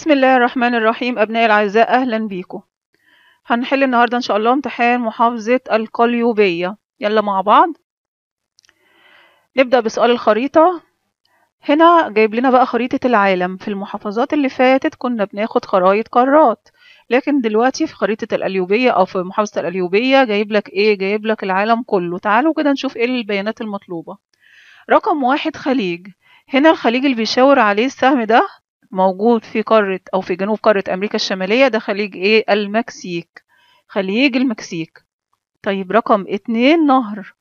بسم الله الرحمن الرحيم أبنائي الأعزاء أهلا بيكم هنحل النهاردة إن شاء الله امتحان محافظة القليوبية يلا مع بعض نبدأ بسؤال الخريطة هنا جايب لنا بقى خريطة العالم في المحافظات اللي فاتت كنا بناخد خرايط قارات لكن دلوقتي في خريطة القليوبية أو في محافظة القليوبية جايب لك إيه جايب لك العالم كله تعالوا كده نشوف إيه البيانات المطلوبة رقم واحد خليج هنا الخليج اللي بيشاور عليه السهم ده موجود في قارة أو في جنوب قارة أمريكا الشمالية ده خليج إيه المكسيك خليج المكسيك طيب رقم اتنين نهر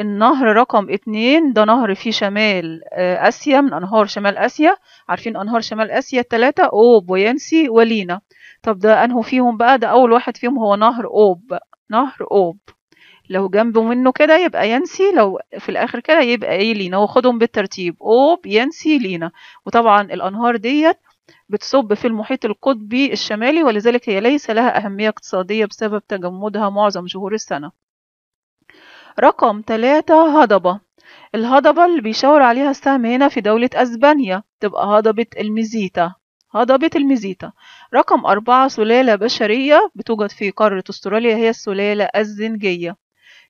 النهر رقم اتنين ده نهر في شمال آه، آسيا من أنهار شمال آسيا عارفين أنهار شمال آسيا التلاتة أوب ويانسي ولينا طب ده أنه فيهم بقى ده أول واحد فيهم هو نهر أوب نهر أوب لو جنبه منه كده يبقى ينسي لو في الاخر كده يبقى ايه لينا واخدهم بالترتيب اوب ينسي لينا وطبعا الانهار ديت بتصب في المحيط القطبي الشمالي ولذلك هي ليس لها أهمية اقتصادية بسبب تجمدها معظم شهور السنة رقم 3 هضبة الهضبة اللي بيشاور عليها السهم هنا في دولة أسبانيا تبقى هضبة الميزيتا هضبة الميزيتا رقم أربعة سلالة بشرية بتوجد في قارة أستراليا هي السلالة الزنجية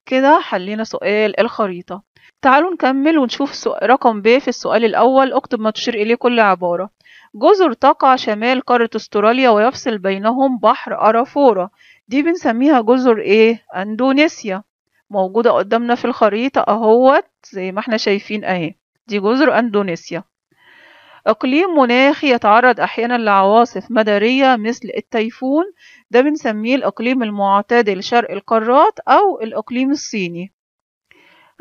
كده حلينا سؤال الخريطة تعالوا نكمل ونشوف رقم ب في السؤال الأول اكتب ما تشير إليه كل عبارة جزر تقع شمال قارة أستراليا ويفصل بينهم بحر أرافورا دي بنسميها جزر إيه؟ أندونيسيا موجودة قدامنا في الخريطة أهوت زي ما احنا شايفين أهي دي جزر أندونيسيا إقليم مناخي يتعرض أحيانا لعواصف مدارية مثل التيفون ده بنسميه الإقليم المعتدل لشرق القارات أو الإقليم الصيني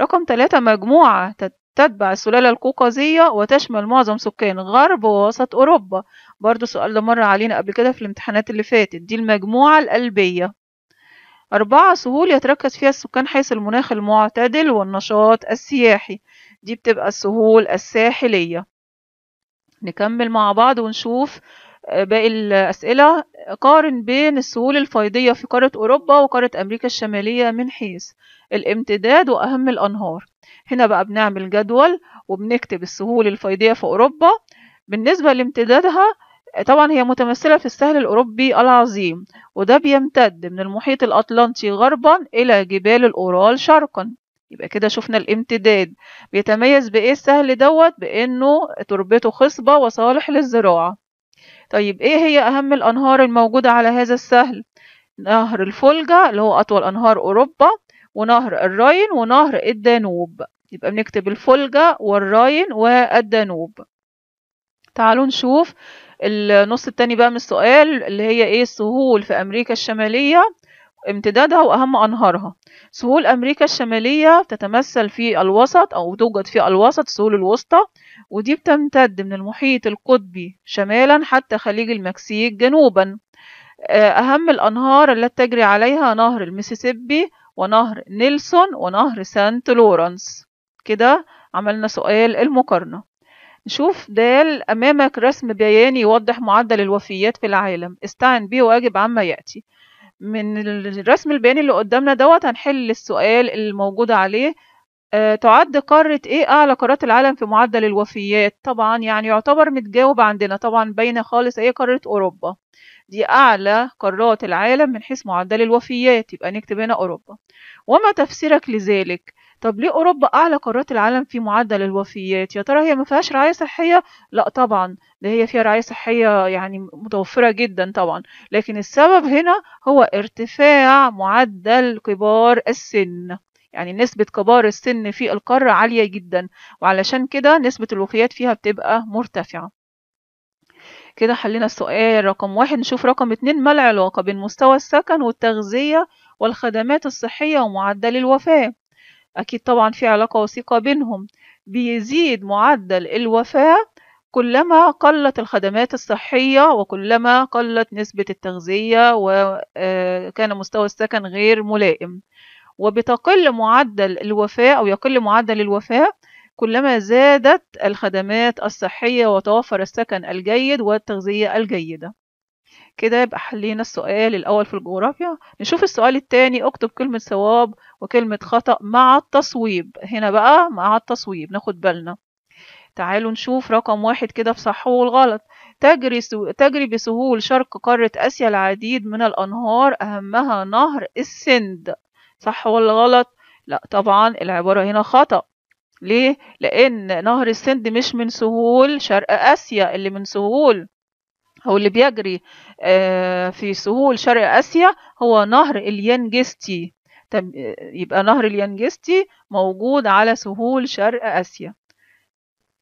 رقم 3 مجموعة تتبع السلالة القوقازية وتشمل معظم سكان غرب ووسط أوروبا برضو السؤال ده مر علينا قبل كده في الامتحانات اللي فاتت دي المجموعة القلبية أربعة سهول يتركز فيها السكان حيث المناخ المعتدل والنشاط السياحي دي بتبقى السهول الساحلية نكمل مع بعض ونشوف آه، باقي الأسئلة قارن بين السهول الفيضية في قارة أوروبا وقارة أمريكا الشمالية من حيث الامتداد وأهم الأنهار هنا بقى بنعمل جدول وبنكتب السهول الفيضية في أوروبا بالنسبة لامتدادها آه، طبعا هي متمثلة في السهل الأوروبي العظيم وده بيمتد من المحيط الأطلنطي غربا إلى جبال الأورال شرقا يبقى كده شفنا الامتداد بيتميز بايه السهل دوت بانه تربته خصبه وصالح للزراعه طيب ايه هي اهم الانهار الموجوده على هذا السهل نهر الفولجا اللي هو اطول انهار اوروبا ونهر الراين ونهر الدانوب يبقى بنكتب الفولجا والراين والدانوب تعالوا نشوف النص التاني بقى من السؤال اللي هي ايه السهول في امريكا الشماليه امتدادها وأهم أنهارها سهول أمريكا الشمالية تتمثل في الوسط أو توجد في الوسط سهول الوسطى ودي بتمتد من المحيط القطبي شمالا حتى خليج المكسيك جنوبا آه، أهم الأنهار التي تجري عليها نهر المسيسيبي ونهر نيلسون ونهر سانت لورانس كده عملنا سؤال المقارنة نشوف دال أمامك رسم بياني يوضح معدل الوفيات في العالم استعن به وأجب عما يأتي من الرسم البياني اللي قدامنا دوت هنحل السؤال الموجود عليه آه، تعد قارة ايه اعلى قارات العالم في معدل الوفيات طبعا يعني يعتبر متجاوب عندنا طبعا باينة خالص هي قارة اوروبا دي أعلى قارات العالم من حيث معدل الوفيات يبقى نكتب هنا أوروبا وما تفسيرك لذلك طب ليه أوروبا أعلى قارات العالم في معدل الوفيات يا ترى هي ما فيهاش رعاية صحية لا طبعا ده هي فيها رعاية صحية يعني متوفرة جدا طبعا لكن السبب هنا هو ارتفاع معدل كبار السن يعني نسبة كبار السن في القارة عالية جدا وعلشان كده نسبة الوفيات فيها بتبقى مرتفعة كده حلينا السؤال رقم واحد نشوف رقم اتنين ما العلاقة بين مستوى السكن والتغذية والخدمات الصحية ومعدل الوفاة أكيد طبعا في علاقة وثيقة بينهم بيزيد معدل الوفاة كلما قلت الخدمات الصحية وكلما قلت نسبة التغذية وكان آه، مستوى السكن غير ملائم وبتقل معدل الوفاة أو يقل معدل الوفاة كلما زادت الخدمات الصحية وتوفر السكن الجيد والتغذية الجيدة كده يبقى حلينا السؤال الأول في الجغرافيا نشوف السؤال التاني اكتب كلمة صواب وكلمة خطأ مع التصويب هنا بقى مع التصويب ناخد بالنا تعالوا نشوف رقم واحد كده في صح والغلط تجري, سو... تجري بسهول شرق قارة آسيا العديد من الأنهار أهمها نهر السند صح ولا غلط؟ لا طبعا العبارة هنا خطأ ليه؟ لأن نهر السند مش من سهول شرق آسيا اللي من سهول أو اللي بيجري آه، في سهول شرق آسيا هو نهر اليانجستي آه، يبقى نهر اليانجستي موجود على سهول شرق آسيا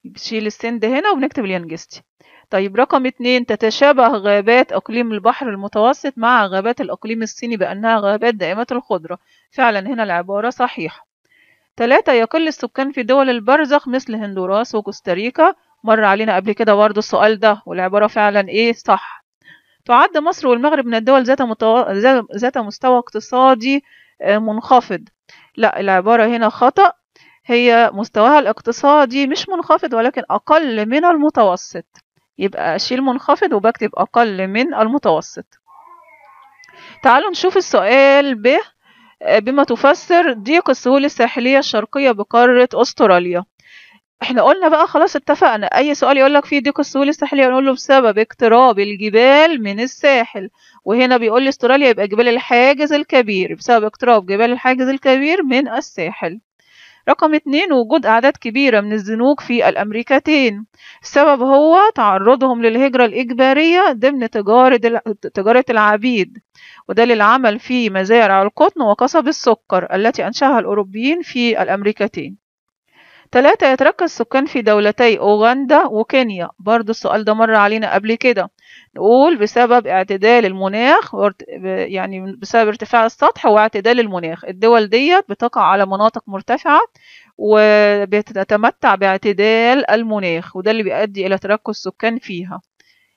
بشيل السند هنا وبنكتب اليانجستي طيب رقم اتنين تتشابه غابات أقليم البحر المتوسط مع غابات الأقليم الصيني بأنها غابات دائمة الخضرة فعلا هنا العبارة صحيحة ثلاثة يقل السكان في دول البرزخ مثل هندوراس وكوستاريكا مر علينا قبل كده برضه السؤال ده والعبارة فعلا إيه صح تعد مصر والمغرب من الدول ذات, متو... ذات مستوى اقتصادي آه، منخفض لا العبارة هنا خطأ هي مستواها الاقتصادي مش منخفض ولكن أقل من المتوسط يبقى أشيل منخفض وبكتب أقل من المتوسط تعالوا نشوف السؤال ب آه، بما تفسر ضيق السهول الساحلية الشرقية بقارة أستراليا احنا قلنا بقى خلاص اتفقنا اي سؤال يقولك في ضيق السهول الساحلية نقول له بسبب اقتراب الجبال من الساحل وهنا بيقول لي استراليا يبقى جبال الحاجز الكبير بسبب اقتراب جبال الحاجز الكبير من الساحل رقم اتنين وجود أعداد كبيرة من الزنوج في الأمريكتين السبب هو تعرضهم للهجرة الإجبارية ضمن تجارة تجارة العبيد وده للعمل في مزارع القطن وقصب السكر التي أنشأها الأوروبيين في الأمريكتين ثلاثة يتركز السكان في دولتي أوغندا وكينيا برضو السؤال ده مر علينا قبل كده نقول بسبب اعتدال المناخ يعني بسبب ارتفاع السطح واعتدال المناخ الدول ديت بتقع على مناطق مرتفعة وبتتمتع باعتدال المناخ وده اللي بيؤدي إلى تركز السكان فيها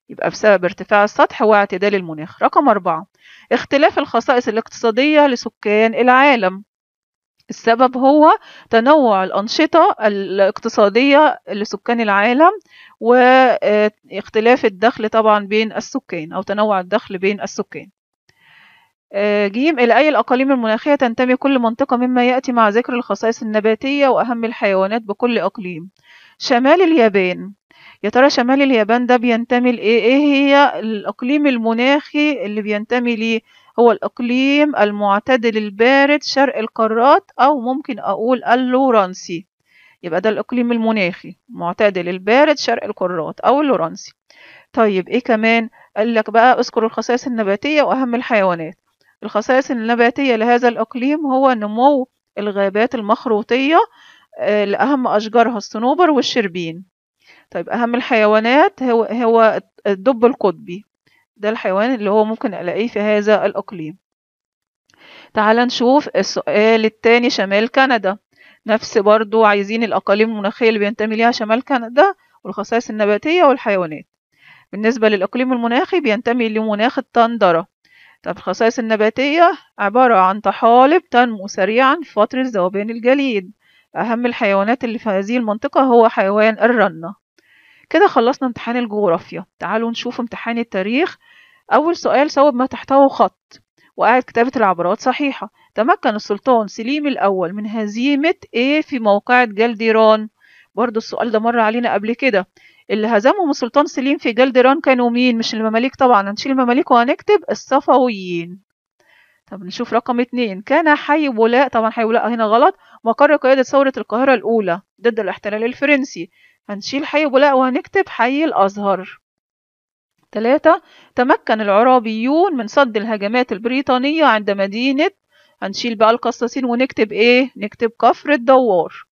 يبقى بسبب ارتفاع السطح واعتدال المناخ رقم أربعة اختلاف الخصائص الاقتصادية لسكان العالم السبب هو تنوع الأنشطة الاقتصادية لسكان العالم واختلاف آه، الدخل طبعا بين السكان أو تنوع الدخل بين السكان آه، جيم إلى أي الأقاليم المناخية تنتمي كل منطقة مما يأتي مع ذكر الخصائص النباتية وأهم الحيوانات بكل أقليم شمال اليابان يا ترى شمال اليابان ده بينتمي لإيه؟ إيه هي الأقليم المناخي اللي بينتمي ليه؟ هو الإقليم المعتدل البارد شرق القارات أو ممكن أقول اللورانسي يبقى ده الإقليم المناخي معتدل البارد شرق القارات أو اللورانسي طيب إيه كمان قال لك بقى اذكر الخصائص النباتية وأهم الحيوانات الخصائص النباتية لهذا الإقليم هو نمو الغابات المخروطية آه، لأهم أشجارها الصنوبر والشربين طيب أهم الحيوانات هو, هو الدب القطبي ده الحيوان اللي هو ممكن ألاقيه في هذا الإقليم تعال نشوف السؤال التاني شمال كندا نفس برضو عايزين الأقاليم المناخية اللي بينتمي ليها شمال كندا والخصائص النباتية والحيوانات بالنسبة للإقليم المناخي بينتمي لمناخ التندرة طب الخصائص النباتية عبارة عن طحالب تنمو سريعا في فترة ذوبان الجليد أهم الحيوانات اللي في هذه المنطقة هو حيوان الرنة كده خلصنا امتحان الجغرافيا تعالوا نشوف امتحان التاريخ أول سؤال صوب ما تحته خط وقعت كتابة العبارات صحيحة تمكن السلطان سليم الأول من هزيمة إيه في موقعة جلديران برضو السؤال ده مر علينا قبل كده اللي هزمهم السلطان سليم في جلديران كانوا مين مش المماليك طبعا هنشيل المماليك وهنكتب الصفويين طب نشوف رقم اتنين كان حي بولاء طبعا حي بولاء هنا غلط مقر قيادة ثورة القاهرة الأولى ضد الاحتلال الفرنسي هنشيل حي الجلاء وهنكتب حي الأزهر تلاتة تمكن العرابيون من صد الهجمات البريطانية عند مدينة هنشيل بقى القصاصين ونكتب ايه نكتب كفر الدوار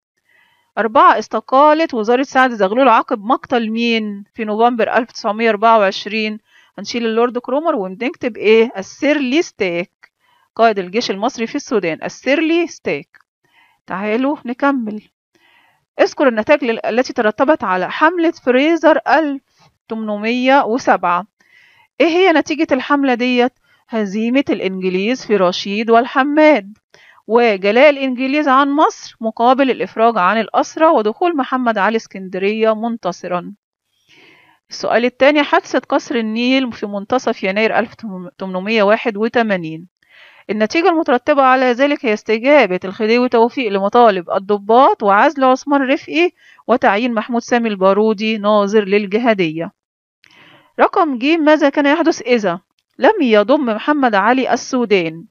أربعة استقالت وزارة سعد زغلول عقب مقتل مين في نوفمبر 1924 هنشيل اللورد كرومر ونكتب ايه السيرلي ستيك قائد الجيش المصري في السودان السيرلي ستيك تعالوا نكمل اذكر النتائج التي ترتبت على حملة فريزر 1807 ايه هي نتيجة الحملة ديت؟ هزيمة الإنجليز في رشيد والحماد وجلاء الإنجليز عن مصر مقابل الإفراج عن الأسرة ودخول محمد علي اسكندرية منتصرا السؤال الثاني حادثة قصر النيل في منتصف يناير 1881 النتيجة المترتبة على ذلك هي استجابة الخديوي توفيق لمطالب الضباط وعزل عثمان رفقي وتعيين محمود سامي البارودي ناظر للجهادية رقم ج ماذا كان يحدث إذا لم يضم محمد علي السودان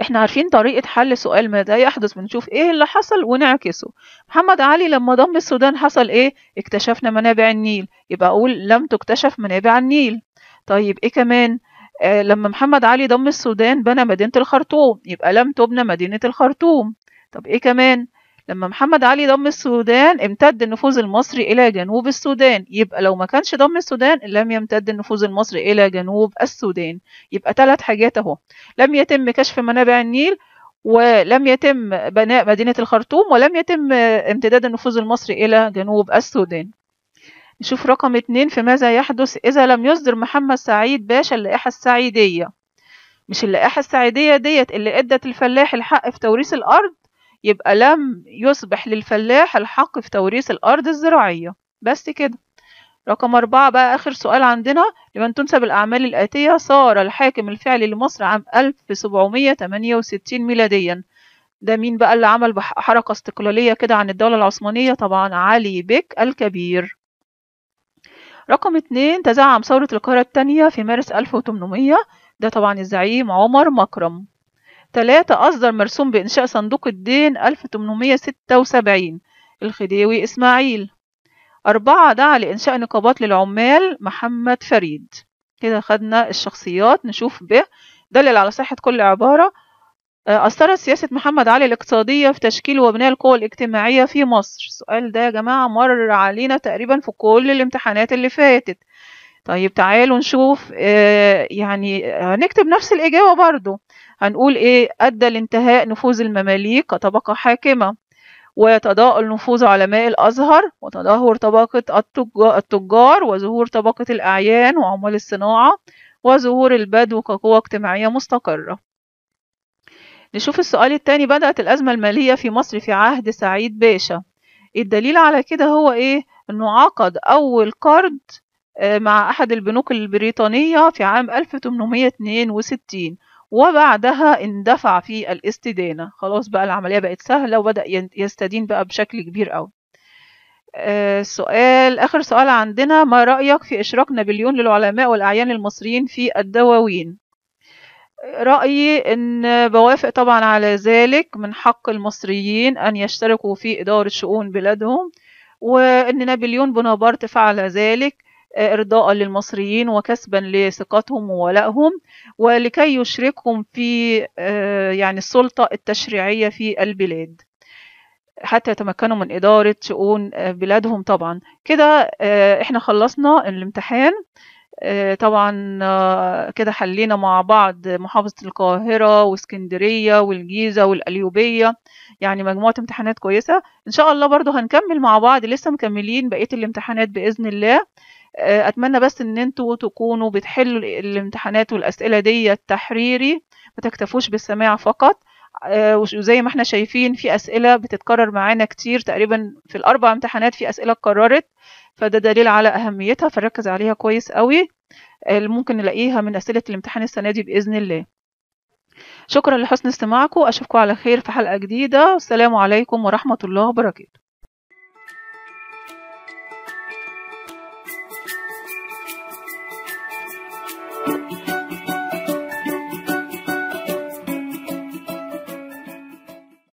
احنا عارفين طريقة حل سؤال ماذا يحدث بنشوف ايه اللي حصل ونعكسه محمد علي لما ضم السودان حصل ايه اكتشفنا منابع النيل يبقى اقول لم تكتشف منابع النيل طيب ايه كمان آه، لما محمد علي ضم السودان بنى مدينة الخرطوم يبقى لم تبنى مدينة الخرطوم طب إيه كمان لما محمد علي ضم السودان امتد النفوذ المصري إلى جنوب السودان يبقى لو ما كانش ضم السودان لم يمتد النفوذ المصري إلى جنوب السودان يبقى ثلاث حاجات أهو لم يتم كشف منابع النيل ولم يتم بناء مدينة الخرطوم ولم يتم امتداد النفوذ المصري إلى جنوب السودان نشوف رقم اتنين في ماذا يحدث إذا لم يصدر محمد سعيد باشا اللائحة السعيدية مش اللائحة السعيدية ديت اللي أدت الفلاح الحق في توريث الأرض يبقى لم يصبح للفلاح الحق في توريث الأرض الزراعية بس كده رقم أربعة بقى آخر سؤال عندنا لمن تنسب الأعمال الآتية صار الحاكم الفعلي لمصر عام 1768 ميلاديا ده مين بقى اللي عمل حركة استقلالية كده عن الدولة العثمانية طبعا علي بك الكبير رقم اتنين تزعم ثورة القاهرة التانية في مارس 1800 ده طبعا الزعيم عمر مكرم تلاتة أصدر مرسوم بإنشاء صندوق الدين 1876 الخديوي إسماعيل أربعة دعا لإنشاء نقابات للعمال محمد فريد كده خدنا الشخصيات نشوف به دلل على صحة كل عبارة آه، أثرت سياسة محمد علي الاقتصادية في تشكيل وبناء القوى الاجتماعية في مصر السؤال ده يا جماعة مر علينا تقريبا في كل الامتحانات اللي فاتت طيب تعالوا نشوف آه، يعني هنكتب نفس الإجابة برضو هنقول إيه أدى لانتهاء نفوذ المماليك كطبقة حاكمة وتضاءل نفوذ علماء الأزهر وتدهور طبقة التجار وظهور طبقة الأعيان وعمال الصناعة وظهور البدو كقوة اجتماعية مستقرة نشوف السؤال التاني بدأت الأزمة المالية في مصر في عهد سعيد باشا الدليل على كده هو إيه؟ إنه عقد أول قرض آه، مع أحد البنوك البريطانية في عام 1862 وبعدها اندفع في الاستدانة خلاص بقى العملية بقت سهلة وبدأ يستدين بقى بشكل كبير قوي آه، سؤال آخر سؤال عندنا ما رأيك في إشراك نابليون للعلماء والأعيان المصريين في الدواوين رأيي أن بوافق طبعا على ذلك من حق المصريين أن يشتركوا في إدارة شؤون بلادهم وأن نابليون بونابرت فعل ذلك آه، إرضاء للمصريين وكسبا لثقتهم وولائهم ولكي يشركهم في آه، يعني السلطة التشريعية في البلاد حتى يتمكنوا من إدارة شؤون آه، بلادهم طبعا كده احنا خلصنا الامتحان آه، طبعا آه، كده حلينا مع بعض محافظة القاهرة واسكندرية والجيزة والأليوبية يعني مجموعة امتحانات كويسة إن شاء الله برضو هنكمل مع بعض لسه مكملين بقية الامتحانات بإذن الله آه، أتمنى بس إن انتوا تكونوا بتحلوا الامتحانات والأسئلة دي التحريري ما تكتفوش بالسماع فقط آه، وزي ما احنا شايفين في أسئلة بتتكرر معانا كتير تقريبا في الأربع امتحانات في أسئلة اتكررت فده دليل على أهميتها فنركز عليها كويس قوي اللي ممكن نلاقيها من أسئلة الامتحان السنة دي بإذن الله شكرا لحسن استماعكم أشوفكم على خير في حلقة جديدة والسلام عليكم ورحمة الله وبركاته